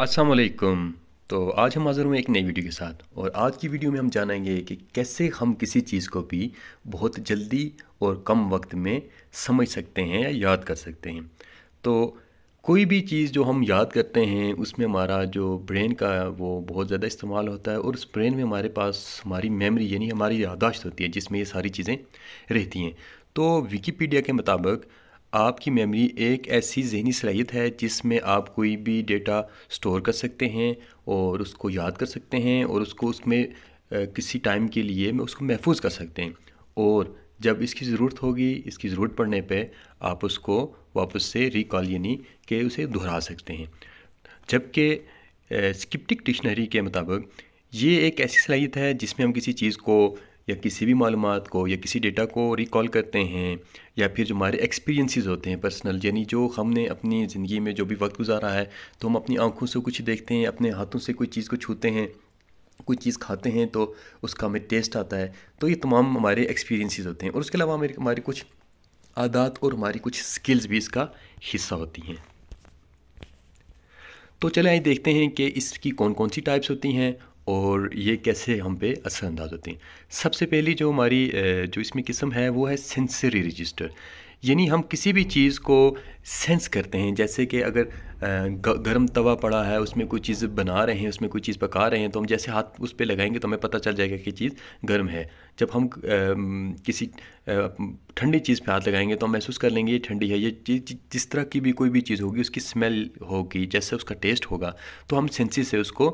असलकुम तो आज हम हाज़िर हुए एक नई वीडियो के साथ और आज की वीडियो में हम जानेंगे कि कैसे हम किसी चीज़ को भी बहुत जल्दी और कम वक्त में समझ सकते हैं या याद कर सकते हैं तो कोई भी चीज़ जो हम याद करते हैं उसमें हमारा जो ब्रेन का वो बहुत ज़्यादा इस्तेमाल होता है और उस ब्रेन में हमारे पास हमारी मेमोरी यानी हमारी यादाश्त होती है जिसमें ये सारी चीज़ें रहती हैं तो विकीपीडिया के मुताबिक आपकी मेमोरी एक ऐसी जहनी सलाहियत है जिसमें आप कोई भी डेटा स्टोर कर सकते हैं और उसको याद कर सकते हैं और उसको उसमें किसी टाइम के लिए मैं उसको महफूज कर सकते हैं और जब इसकी ज़रूरत होगी इसकी ज़रूरत पड़ने पे आप उसको वापस से रिकॉल यानी कि उसे दोहरा सकते हैं जबकि स्किप्टिक डिक्शनरी के मुताबिक ये एक ऐसी सलाहियत है जिसमें हम किसी चीज़ को या किसी भी मालूम को या किसी डेटा को रिकॉल करते हैं या फिर जो हमारे एक्सपीरियंसेस होते हैं पर्सनल यानी जो हमने अपनी ज़िंदगी में जो भी वक्त गुजारा है तो हम अपनी आँखों से कुछ देखते हैं अपने हाथों से कोई चीज़ को छूते हैं कोई चीज़ खाते हैं तो उसका हमें टेस्ट आता है तो ये तमाम हमारे एक्सपीरियंसिस होते हैं और उसके अलावा हमारी हमारे कुछ आदात और हमारी कुछ स्किल्स भी इसका हिस्सा होती हैं तो चले आइए देखते हैं कि इसकी कौन कौन सी टाइप्स होती हैं और ये कैसे हम पे असरानंदाज होती हैं सबसे पहली जो हमारी जो इसमें किस्म है वो है सेंसरी रजिस्टर यानी हम किसी भी चीज़ को सेंस करते हैं जैसे कि अगर गर्म तवा पड़ा है उसमें कोई चीज़ बना रहे हैं उसमें कोई चीज़ पका रहे हैं तो हम जैसे हाथ उस पर लगाएंगे तो हमें पता चल जाएगा कि चीज़ गर्म है जब हम किसी ठंडी चीज़ पे हाथ लगाएंगे तो हम महसूस कर लेंगे ये ठंडी है ये चीज़ जिस तरह की भी कोई भी चीज़ होगी उसकी स्मेल होगी जैसे उसका टेस्ट होगा तो हम सेंसिस से उसको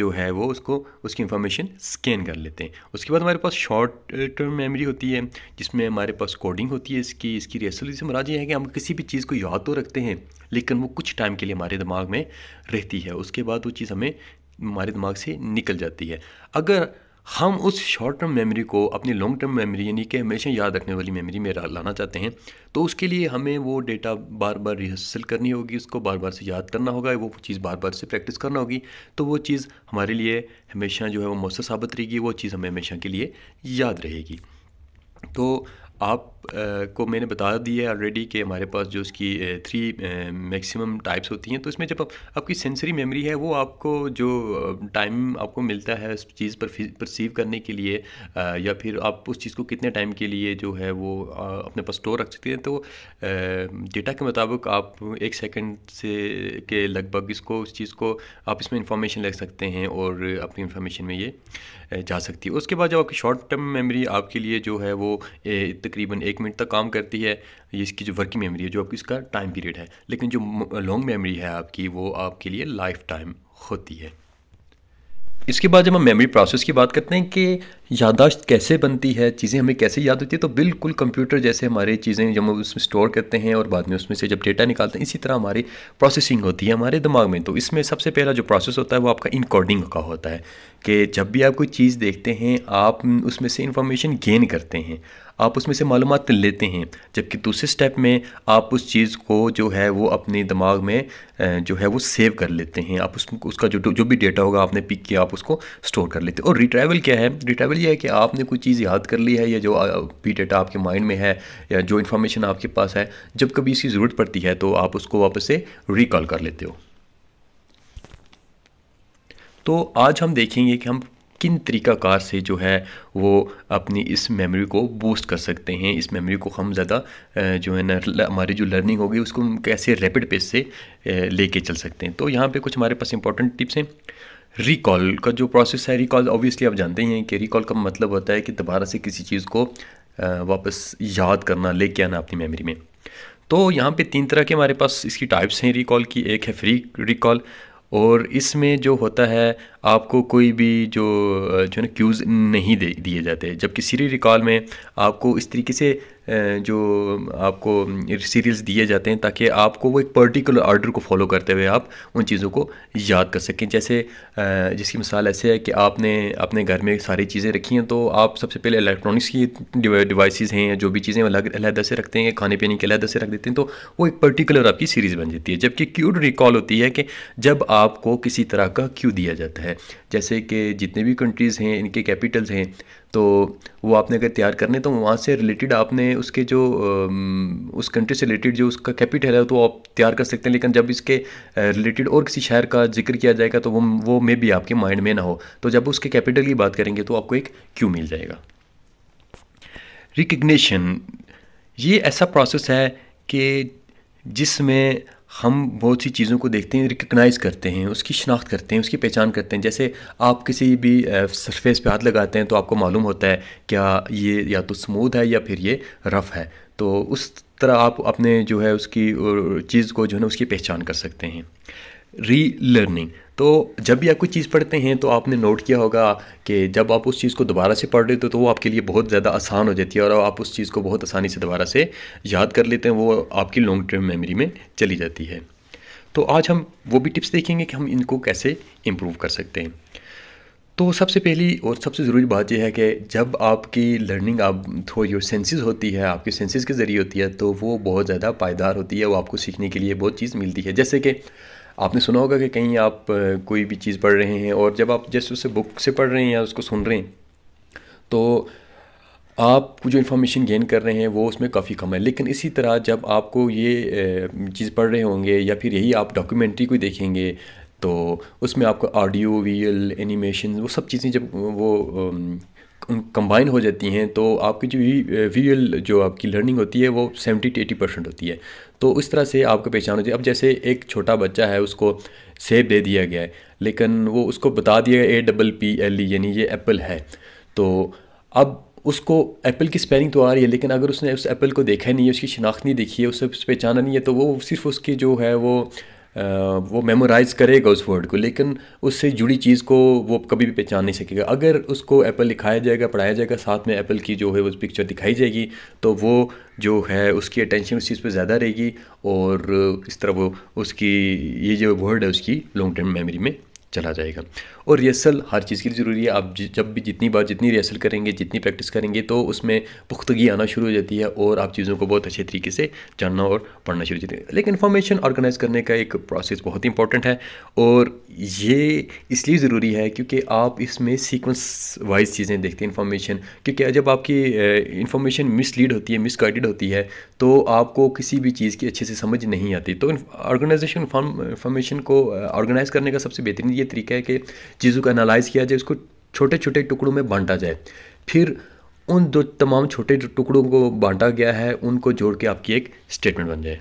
जो है वो उसको उसकी इन्फॉर्मेशन स्कैन कर लेते हैं उसके बाद हमारे पास शॉर्ट टर्म मेमोरी होती है जिसमें हमारे पास कोडिंग होती है इसकी इसकी रिहर्सल मराज ये है कि हम किसी भी चीज़ को याद तो रखते हैं लेकिन वो कुछ टाइम के लिए हमारे दिमाग में रहती है उसके बाद वो चीज़ हमें हमारे दिमाग से निकल जाती है अगर हम उस शॉर्ट टर्म मेमोरी को अपनी लॉन्ग टर्म मेमोरी यानी कि हमेशा याद रखने वाली मेमोरी में लाना चाहते हैं तो उसके लिए हमें वो डेटा बार बार रिहर्सल करनी होगी उसको बार बार से याद करना होगा वो चीज़ बार बार से प्रैक्टिस करना होगी तो वो चीज़ हमारे लिए हमेशा जो है वो मौसर साबित रहेगी वो चीज़ हमें हमेशा के लिए याद रहेगी तो आप को मैंने बता दिया है ऑलरेडी कि हमारे पास जो उसकी थ्री मैक्सिमम टाइप्स होती हैं तो इसमें जब आप, आपकी सेंसरी मेमोरी है वो आपको जो टाइम आपको मिलता है उस चीज़ पर परसीव करने के लिए या फिर आप उस चीज़ को कितने टाइम के लिए जो है वो अपने पास स्टोर रख सकते हैं तो डेटा के मुताबिक आप एक सेकेंड से के लगभग इसको उस चीज़ को आप इसमें इंफॉर्मेशन लग सकते हैं और अपनी इंफॉर्मेशन में ये जा सकती है उसके बाद जब आपकी शॉर्ट टर्म मेमोरी आपके लिए जो है वो तकरीबन एक मिनट तक काम करती है ये इसकी जो वर्किंग मेमोरी है जो आपकी इसका टाइम पीरियड है लेकिन जो लॉन्ग मेमोरी है आपकी वो आपके लिए लाइफ टाइम होती है इसके बाद जब हम मेमोरी प्रोसेस की बात करते हैं कि यादाश्त कैसे बनती है चीज़ें हमें कैसे याद होती है तो बिल्कुल कंप्यूटर जैसे हमारे चीज़ें जब हम उसमें स्टोर करते हैं और बाद में उसमें से जब डेटा निकालते हैं इसी तरह हमारी प्रोसेसिंग होती है हमारे दिमाग में तो इसमें सबसे पहला जो प्रोसेस होता है वो आपका इनकोडिंग का होता है कि जब भी आप कोई चीज़ देखते हैं आप उसमें से इंफॉर्मेशन गेन करते हैं आप उसमें से मालूम लेते हैं जबकि दूसरे स्टेप में आप उस चीज़ को जो है वो अपने दिमाग में जो है वो सेव कर लेते हैं आप उसका जो जो भी डेटा होगा आपने पिक किया आप उसको स्टोर कर लेते हैं और रिट्रैवल क्या है रिट्रैवल यह है कि आपने कोई चीज़ याद कर ली है या जो पी डेटा आपके माइंड में है या जो इन्फॉर्मेशन आपके पास है जब कभी इसकी ज़रूरत पड़ती है तो आप उसको वापस से रिकॉल कर लेते हो तो आज हम देखेंगे कि हम किन तरीक़ाकार से जो है वो अपनी इस मेमोरी को बूस्ट कर सकते हैं इस मेमोरी को हम ज़्यादा जो है ना हमारी जो लर्निंग होगी उसको हम कैसे रैपिड पेस से लेके चल सकते हैं तो यहाँ पे कुछ हमारे पास इंपॉर्टेंट टिप्स हैं रिकॉल का जो प्रोसेस है रिकॉल ऑब्वियसली आप जानते ही हैं कि रिकॉल का मतलब होता है कि दोबारा से किसी चीज़ को वापस याद करना लेके आना अपनी मेमोरी में तो यहाँ पे तीन तरह के हमारे पास इसकी टाइप्स हैं रिकॉल की एक है फ्री रिकॉल और इसमें जो होता है आपको कोई भी जो जो है ना क्यूज़ नहीं दे दिए जाते जबकि सीरी रिकॉल में आपको इस तरीके से जो आपको सीरियल्स दिए जाते हैं ताकि आपको वो एक पर्टिकुलर आर्डर को फॉलो करते हुए आप उन चीज़ों को याद कर सकें जैसे जिसकी मिसाल ऐसे है कि आपने अपने घर में सारी चीज़ें रखी हैं तो आप सबसे पहले इलेक्ट्रॉनिक्स की डिवाइसेस हैं या जो भी चीज़ें अलग अलहदा से रखते हैं खाने पीने के अलहदा से रख देते हैं तो वो एक पर्टिकुलर आपकी सीरीज़ बन जाती है जबकि क्यूड रिकॉल होती है कि जब आपको किसी तरह का क्यू दिया जाता है है जैसे कि जितने भी कंट्रीज़ हैं इनके कैपिटल्स हैं तो वो आपने अगर तैयार करने तो वहाँ से रिलेटेड आपने उसके जो उस कंट्री से रिलेटेड जो उसका कैपिटल है तो आप तैयार कर सकते हैं लेकिन जब इसके रिलेटेड और किसी शहर का जिक्र किया जाएगा तो वो वो मे भी आपके माइंड में ना हो तो जब उसके कैपिटल की बात करेंगे तो आपको एक क्यू मिल जाएगा रिकग्निशन ये ऐसा प्रोसेस है कि जिसमें हम बहुत सी चीज़ों को देखते हैं रिकगनाइज़ करते हैं उसकी शनाख्त करते हैं उसकी पहचान करते हैं जैसे आप किसी भी सरफेस पे हाथ लगाते हैं तो आपको मालूम होता है क्या ये या तो स्मूथ है या फिर ये रफ़ है तो उस तरह आप अपने जो है उसकी चीज़ को जो है ना उसकी पहचान कर सकते हैं री लर्निंग तो जब भी आप कोई चीज़ पढ़ते हैं तो आपने नोट किया होगा कि जब आप उस चीज़ को दोबारा से पढ़ रहे हो तो वो आपके लिए बहुत ज़्यादा आसान हो जाती है और आप उस चीज़ को बहुत आसानी से दोबारा से याद कर लेते हैं वो आपकी लॉन्ग टर्म मेमोरी में चली जाती है तो आज हम वो भी टिप्स देखेंगे कि हम इनको कैसे इम्प्रूव कर सकते हैं तो सबसे पहली और सबसे ज़रूरी बात यह है कि जब आपकी लर्निंग आप थ्रो योर सेंसेस होती है आपके सेंसेस के ज़रिए होती है तो वो बहुत ज़्यादा पायदार होती है वो आपको सीखने के लिए बहुत चीज़ मिलती है जैसे कि आपने सुना होगा कि कहीं आप कोई भी चीज़ पढ़ रहे हैं और जब आप जैसे उसे बुक से पढ़ रहे हैं या उसको सुन रहे हैं तो आप जो इन्फॉर्मेशन गेन कर रहे हैं वो उसमें काफ़ी कम है लेकिन इसी तरह जब आपको ये चीज़ पढ़ रहे होंगे या फिर यही आप डॉक्यूमेंट्री को देखेंगे तो उसमें आपको ऑडियो वील एनिमेशन वो सब चीज़ें जब वो कंबाइन हो जाती हैं तो आपकी जो वील जो आपकी लर्निंग होती है वो सेवेंटी टू एटी परसेंट होती है तो इस तरह से आपको पहचान होती है अब जैसे एक छोटा बच्चा है उसको सेब दे दिया गया है लेकिन वो उसको बता दिया गया A double P L E यानी ये एप्पल है तो अब उसको एप्पल की स्पेलिंग तो आ रही है लेकिन अगर उसने उस एप्पल को देखा ही नहीं है उसकी शनाख्त नहीं देखी है उसे पहचाना नहीं है तो वो सिर्फ उसकी जो है वो वो मेमोराइज़ करेगा उस वर्ड को लेकिन उससे जुड़ी चीज़ को वो कभी भी पहचान नहीं सकेगा अगर उसको एप्पल लिखाया जाएगा पढ़ाया जाएगा साथ में एप्पल की जो है वो पिक्चर दिखाई जाएगी तो वो जो है उसकी अटेंशन उस चीज़ पर ज़्यादा रहेगी और इस तरह वो उसकी ये जो वर्ड है उसकी लॉन्ग टर्म मेमोरी में चला जाएगा और रिहर्सल हर चीज़ के लिए ज़रूरी है आप जब भी जितनी बार जितनी रिहर्सल करेंगे जितनी प्रैक्टिस करेंगे तो उसमें पुख्तगी आना शुरू हो जाती है और आप चीज़ों को बहुत अच्छे तरीके से जानना और पढ़ना शुरू हो जाती है लेकिन इन्फॉर्मेशन ऑर्गेनाइज करने का एक प्रोसेस बहुत ही इंपॉर्टेंट है और ये इसलिए ज़रूरी है क्योंकि आप इसमें सीक्वेंस वाइज चीज़ें देखते हैं इन्फॉर्मेशन क्योंकि जब आपकी इन्फॉर्मेशन मिसलीड होती है मिसगाइडेड होती है तो आपको किसी भी चीज़ की अच्छे से समझ नहीं आती तो ऑर्गेनाइजेशन इन्फॉर्मेशन को ऑर्गेनाइज़ करने का सबसे बेहतरीन ये तरीका है कि चीज़ों को एनालाइज किया जाए उसको छोटे छोटे टुकड़ों में बांटा जाए फिर उन दो तमाम छोटे टुकड़ों को बांटा गया है उनको जोड़ के आपकी एक स्टेटमेंट बन जाए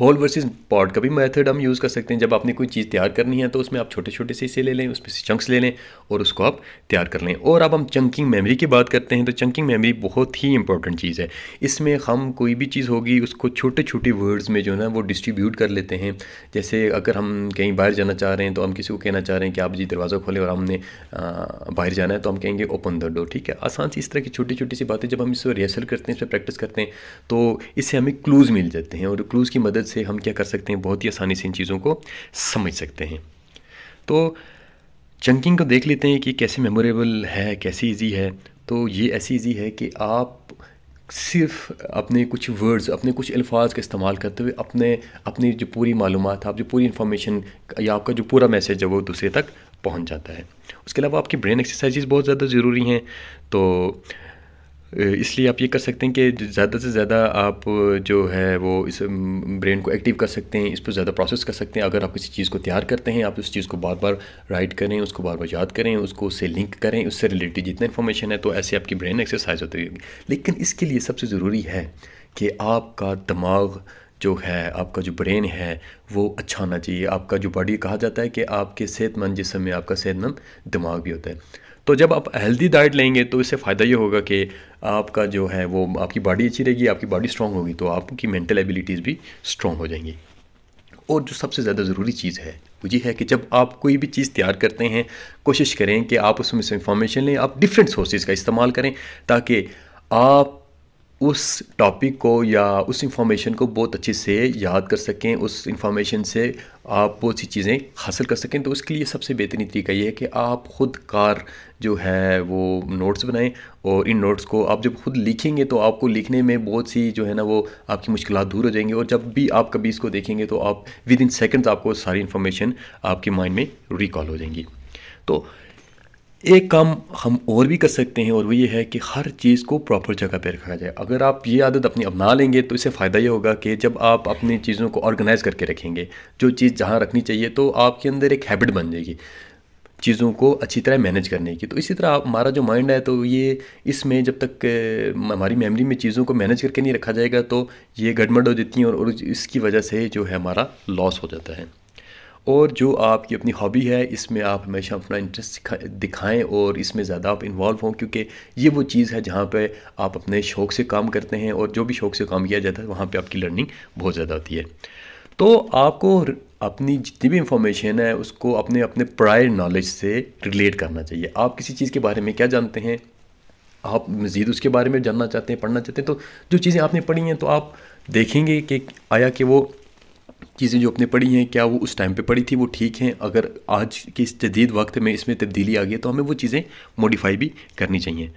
होल वर्सेस पॉट का भी मेथड हम यूज़ कर सकते हैं जब आपने कोई चीज़ तैयार करनी है तो उसमें आप छोटे छोटे से हिस्से ले लें उसमें से चंक्स ले लें और उसको आप तैयार कर लें और अब हम चंकिंग मेमोरी की बात करते हैं तो चंकिंग मेमोरी बहुत ही इंपॉर्टेंट चीज़ है इसमें हम कोई भी चीज़ होगी उसको छोटे छोटे वर्ड्स में जो है ना वो डिस्ट्रीब्यूट कर लेते हैं जैसे अगर हम कहीं बाहर जाना चाह रहे हैं तो हम किसी को कहना चाह रहे हैं कि आप जी दरवाज़ा खोलें और हमने बाहर जाना है तो हम कहेंगे ओपन द डोर ठीक है आसान सी इस तरह की छोटी छोटी सी बातें जब हम इसे रिहर्सल करते हैं इस पर प्रैक्टिस करते हैं तो इससे हमें क्लूज़ मिल जाते हैं और क्लूज़ की मदद से हम क्या कर सकते हैं बहुत ही आसानी से इन चीज़ों को समझ सकते हैं तो चंकिंग को देख लेते हैं कि कैसे मेमोरेबल है कैसी ईजी है तो ये ऐसी ईजी है कि आप सिर्फ अपने कुछ वर्ड्स अपने कुछ अल्फाज का इस्तेमाल करते हुए अपने अपनी जो पूरी मालूम आप जो पूरी इन्फॉर्मेशन या आपका जो पूरा मैसेज है वो दूसरे तक पहुंच जाता है उसके अलावा आपकी ब्रेन एक्सरसाइजेज बहुत ज़्यादा ज़रूरी हैं तो इसलिए आप ये कर सकते हैं कि ज़्यादा से ज़्यादा आप जो है वो इस ब्रेन को एक्टिव कर सकते हैं इस पर ज़्यादा प्रोसेस कर सकते हैं अगर आप किसी चीज़ को तैयार करते हैं आप उस चीज़ को बार बार राइट करें उसको बार बार याद करें उसको उससे लिंक करें उससे रिलेटेड जितना इन्फॉर्मेशन है तो ऐसे आपकी ब्रेन एक्सरसाइज होती है लेकिन इसके लिए सबसे ज़रूरी है कि आपका दिमाग जो है आपका जो ब्रेन है वो अच्छा होना चाहिए आपका जो बॉडी कहा जाता है कि आपके सेहतमंद जिसमें आपका सेहतमंद दिमाग भी होता है तो जब आप हेल्दी डाइट लेंगे तो इससे फ़ायदा ये होगा कि आपका जो है वो आपकी बॉडी अच्छी रहेगी आपकी बॉडी स्ट्रांग होगी तो आपकी मेंटल एबिलिटीज़ भी स्ट्रॉग हो जाएंगी और जो सबसे ज़्यादा ज़रूरी चीज़ है वो ये है कि जब आप कोई भी चीज़ तैयार करते हैं कोशिश करें कि आप उसमें से इंफॉर्मेशन लें आप डिफरेंट सोर्सेज का इस्तेमाल करें ताकि आप उस टॉपिक को या उस इंफॉर्मेशन को बहुत अच्छे से याद कर सकें उस इंफॉर्मेशन से आप बहुत सी चीज़ें हासिल कर सकें तो उसके लिए सबसे बेहतरीन तरीका ये है कि आप ख़ुद कार जो है वो नोट्स बनाएं और इन नोट्स को आप जब खुद लिखेंगे तो आपको लिखने में बहुत सी जो है ना वो आपकी मुश्किल दूर हो जाएंगी और जब भी आप कभी इसको देखेंगे तो आप विद इन सेकेंड्स आपको सारी इन्फॉर्मेशन आपके माइंड में रिकॉल हो जाएंगी तो एक काम हम और भी कर सकते हैं और वो ये है कि हर चीज़ को प्रॉपर जगह पे रखा जाए अगर आप ये आदत अपनी अपना लेंगे तो इससे फ़ायदा ये होगा कि जब आप अपनी चीज़ों को ऑर्गेनाइज़ करके रखेंगे जो चीज़ जहाँ रखनी चाहिए तो आपके अंदर एक हैबिट बन जाएगी चीज़ों को अच्छी तरह मैनेज करने की तो इसी तरह हमारा जो माइंड है तो ये इसमें जब तक हमारी मेमोरी में चीज़ों को मैनेज करके नहीं रखा जाएगा तो ये गड़बड़ हो जाती हैं और, और इसकी वजह से जो है हमारा लॉस हो जाता है और जो आपकी अपनी हॉबी है इसमें आप हमेशा अपना इंटरेस्ट दिखाएं और इसमें ज़्यादा आप इन्वॉल्व हों क्योंकि ये वो चीज़ है जहाँ पे आप अपने शौक़ से काम करते हैं और जो भी शौक़ से काम किया जाता है वहाँ पे आपकी लर्निंग बहुत ज़्यादा होती है तो आपको अपनी जितनी भी इंफॉर्मेशन है उसको अपने अपने प्रायर नॉलेज से रिलेट करना चाहिए आप किसी चीज़ के बारे में क्या जानते हैं आप मज़ीद उसके बारे में जानना चाहते हैं पढ़ना चाहते हैं तो जो चीज़ें आपने पढ़ी हैं तो आप देखेंगे कि आया कि वो चीज़ें जो अपने पढ़ी हैं क्या वो उस टाइम पे पढ़ी थी वो ठीक हैं अगर आज के इस जदीद वक्त में इसमें तब्दीली आ गई तो हमें वो चीज़ें मॉडिफाई भी करनी चाहिए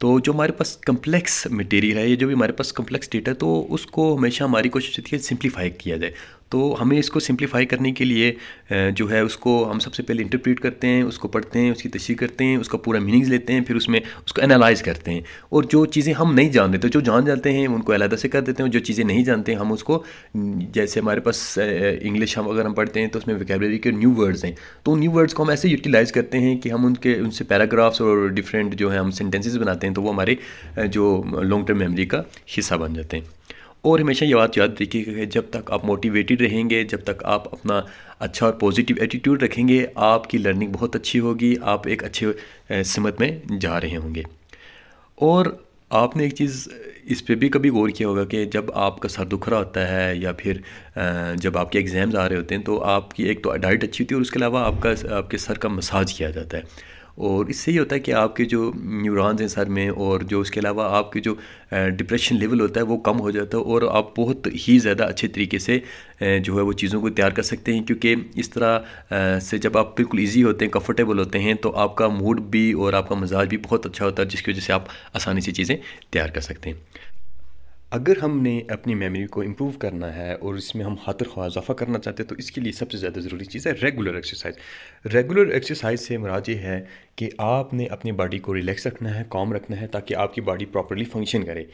तो जो हमारे पास कम्प्लेक्स मटेरियल है या जो भी हमारे पास कम्प्लेक्स डेटा तो उसको हमेशा हमारी कोशिश रहती है सिंप्लीफाई किया जाए तो हमें इसको सिंप्लीफाई करने के लिए जो है उसको हम सबसे पहले इंटरप्रेट करते हैं उसको पढ़ते हैं उसकी तशरी करते हैं उसका पूरा मीनिंग्स लेते हैं फिर उसमें उसको एनालाइज़ करते हैं और जो चीज़ें हम नहीं जान देते जो जान जाते हैं उनको अलहदा से कर देते हैं जो चीज़ें नहीं जानते हम उसको जैसे हमारे पास इंग्लिश हम अगर हम पढ़ते हैं तो उसमें वैकेबलरी के न्यू वर्ड्स हैं तो न्यू वर्ड्स को हम ऐसे यूटिलाइज़ करते हैं कि हम उनके उनसे पैराग्राफ्स और डिफरेंट जो है हम सेंटेंसेस बनाते हैं तो वो हमारे जो लॉन्ग टर्म मेमोरी का हिस्सा बन जाते हैं और हमेशा ये बात याद रखिएगा कि जब तक आप मोटिवेटेड रहेंगे जब तक आप अपना अच्छा और पॉजिटिव एटीट्यूड रखेंगे आपकी लर्निंग बहुत अच्छी होगी आप एक अच्छे समत में जा रहे होंगे और आपने एक चीज़ इस पर भी कभी गौर किया होगा कि जब आपका सर दुख रहा होता है या फिर जब आपके एग्ज़ाम्स आ रहे होते हैं तो आपकी एक तो डाइट अच्छी होती है और उसके अलावा आपका आपके सर का मसाज किया जाता है और इससे ये होता है कि आपके जो न्यूरॉन्स हैं सर में और जो उसके अलावा आपके जो डिप्रेशन लेवल होता है वो कम हो जाता है और आप बहुत ही ज़्यादा अच्छे तरीके से जो है वो चीज़ों को तैयार कर सकते हैं क्योंकि इस तरह से जब आप बिल्कुल ईजी होते हैं कंफर्टेबल होते हैं तो आपका मूड भी और आपका मिजाज भी बहुत अच्छा होता है जिसकी वजह से आप आसानी से चीज़ें तैयार कर सकते हैं अगर हमने अपनी मेमोरी को इम्प्रूव करना है और इसमें हम हाथर खा इजाफा करना चाहते हैं तो इसके लिए सबसे ज़्यादा ज़रूरी चीज़ है रेगुलर एक्सरसाइज रेगुलर एक्सरसाइज से मुराद ये है कि आपने अपनी बॉडी को रिलैक्स रखना है काम रखना है ताकि आपकी बॉडी प्रॉपरली फंक्शन करे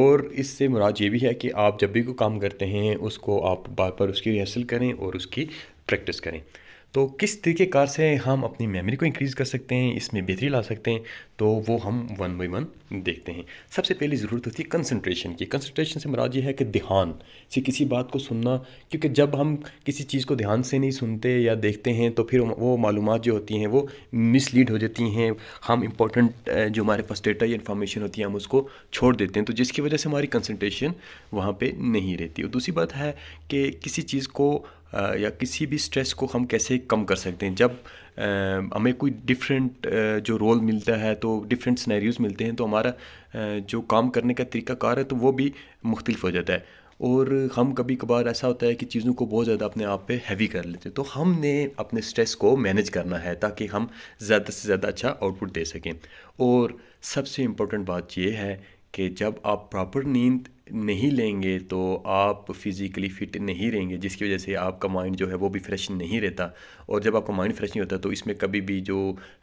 और इससे मुराद ये भी है कि आप जब भी कोई काम करते हैं उसको आप बार बार उसकी रिहर्सल करें और उसकी प्रैक्टिस करें तो किस तरीके कार से हम अपनी मेमोरी को इंक्रीज़ कर सकते हैं इसमें बेहतरी ला सकते हैं तो वो हम वन बाई वन देखते हैं सबसे पहली ज़रूरत होती है कंसंट्रेशन की कंसंट्रेशन से मराज ये है कि ध्यान से किसी बात को सुनना क्योंकि जब हम किसी चीज़ को ध्यान से नहीं सुनते या देखते हैं तो फिर वो मालूम जो होती हैं वो मिसलीड हो जाती हैं हम इंपॉर्टेंट जो हमारे पास डेटा या इन्फॉर्मेशन होती है हम उसको छोड़ देते हैं तो जिसकी वजह से हमारी कंसनट्रेशन वहाँ पर नहीं रहती और दूसरी बात है कि किसी चीज़ को या किसी भी स्ट्रेस को हम कैसे कम कर सकते हैं जब हमें कोई डिफरेंट जो रोल मिलता है तो डिफरेंट स्नैरियोज़ मिलते हैं तो हमारा जो काम करने का तरीकाकार है तो वो भी मुख्तलिफ हो जाता है और हम कभी कभार ऐसा होता है कि चीज़ों को बहुत ज़्यादा अपने आप पे हैवी कर लेते हैं तो हमने अपने स्ट्रेस को मैनेज करना है ताकि हम ज़्यादा से ज़्यादा अच्छा आउटपुट दे सकें और सबसे इम्पोर्टेंट बात यह है कि जब आप प्रॉपर नींद नहीं लेंगे तो आप फिज़िकली फ़िट नहीं रहेंगे जिसकी वजह से आपका माइंड जो है वो भी फ्रेश नहीं रहता और जब आपका माइंड फ्रेश नहीं होता तो इसमें कभी भी जो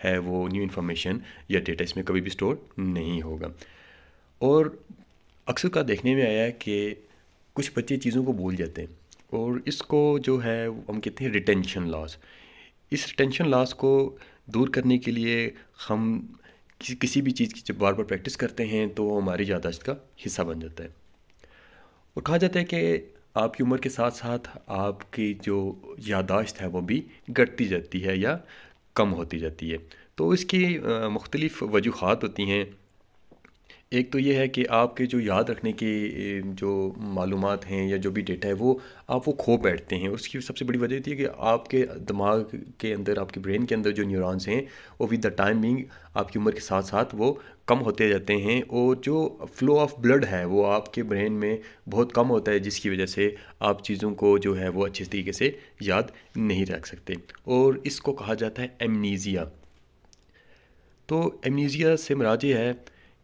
है वो न्यू इन्फॉर्मेशन या डेटा इसमें कभी भी स्टोर नहीं होगा और अक्सर का देखने में आया है कि कुछ बच्चे चीज़ों को भूल जाते हैं और इसको जो है हम कहते हैं रिटेंशन लॉस इस रिटेंशन लॉस को दूर करने के लिए हम किसी किसी भी चीज़ की जब बार बार प्रैक्टिस करते हैं तो हमारी यादाश्त का हिस्सा बन जाता है और कहा जाता है कि आपकी उम्र के साथ साथ आपकी जो यादाश्त है वो भी घटती जाती है या कम होती जाती है तो इसकी मुख्तलिफ़ वजूहत होती हैं एक तो ये है कि आपके जो याद रखने की जो मालूम हैं या जो भी डेटा है वो आप वो खो बैठते हैं उसकी सबसे बड़ी वजह थी कि आपके दिमाग के अंदर आपके ब्रेन के अंदर जो न्यूरॉन्स हैं वो विद द टाइम आपकी उम्र के साथ साथ वो कम होते जाते हैं और जो फ्लो ऑफ ब्लड है वो आपके ब्रेन में बहुत कम होता है जिसकी वजह से आप चीज़ों को जो है वो अच्छे तरीके से याद नहीं रख सकते और इसको कहा जाता है एमनीज़िया तो एमनीज़िया से मराज है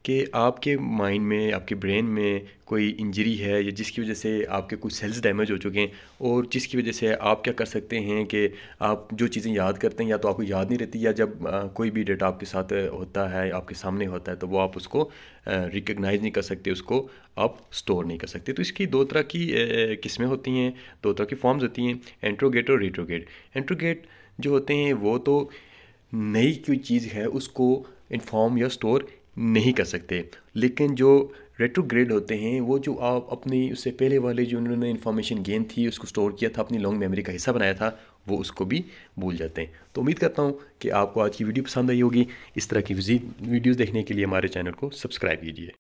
कि आपके माइंड में आपके ब्रेन में कोई इंजरी है या जिसकी वजह से आपके कुछ सेल्स डैमेज हो चुके हैं और जिसकी वजह से आप क्या कर सकते हैं कि आप जो चीज़ें याद करते हैं या तो आपको याद नहीं रहती या जब कोई भी डेटा आपके साथ होता है आपके सामने होता है तो वो आप उसको रिकग्नाइज़ नहीं कर सकते उसको आप स्टोर नहीं कर सकते तो इसकी दो तरह की किस्में होती हैं दो तरह की फॉर्म्स होती हैं एंट्रोगेट और रिट्रोगेट एंट्रोगेट जो होते हैं वो तो नई कोई चीज़ है उसको इन्फॉर्म या स्टोर नहीं कर सकते लेकिन जो रेट्रोग्रेड होते हैं वो जो आप अपनी उससे पहले वाले जो उन्होंने इन्फॉर्मेशन गेन थी उसको स्टोर किया था अपनी लॉन्ग मेमोरी का हिस्सा बनाया था वो उसको भी भूल जाते हैं तो उम्मीद करता हूँ कि आपको आज की वीडियो पसंद आई होगी इस तरह की वीडियोज़ देखने के लिए हमारे चैनल को सब्सक्राइब कीजिए